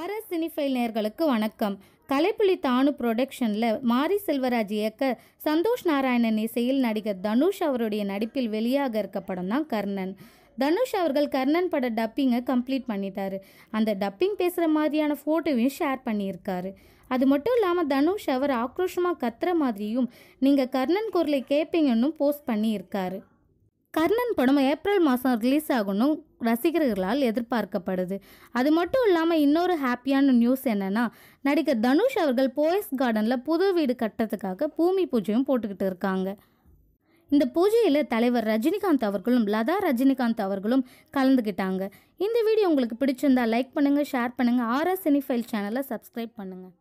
RS cinephile நேர்களுக்கு வணக்கம் கலைப்புலி தானு புரொடக்ஷனில் மாரி செல்வராஜ் இயக்க சந்தோஷ் நாராயணன் இசையில் நடிகர் தனுஷ் அவருடைய நடிப்பில் வெளியாக இருக்க படம் தான் கர்ணன் தனுஷ் அவர்கள் கர்ணன் பட டப்பிங்கை கம்ப்ளீட் பண்ணிட்டாரு அந்த டப்பிங் பேசுகிற மாதிரியான ஃபோட்டோவையும் ஷேர் பண்ணியிருக்காரு அது மட்டும் இல்லாமல் தனுஷ் அவர் ஆக்ரோஷமாக கத்துற மாதிரியும் நீங்கள் கர்ணன் குரலை கேட்பீங்கன்னு போஸ்ட் பண்ணியிருக்காரு கர்ணன் படம் ஏப்ரல் மாதம் ரிலீஸ் ஆகணும் ரசிகர்களால் எதிர்பார்க்கப்படுது அது மட்டும் இல்லாமல் இன்னொரு ஹாப்பியான நியூஸ் என்னென்னா நடிகர் தனுஷ் அவர்கள் போயஸ் கார்டனில் புது வீடு கட்டத்துக்காக பூமி பூஜையும் போட்டுக்கிட்டு இருக்காங்க இந்த பூஜையில் தலைவர் ரஜினிகாந்த் அவர்களும் லதா ரஜினிகாந்த் அவர்களும் கலந்துக்கிட்டாங்க இந்த வீடியோ உங்களுக்கு பிடிச்சிருந்தா லைக் பண்ணுங்கள் ஷேர் பண்ணுங்கள் ஆர்எஸ் சினிஃபைல் சேனலை சப்ஸ்கிரைப் பண்ணுங்கள்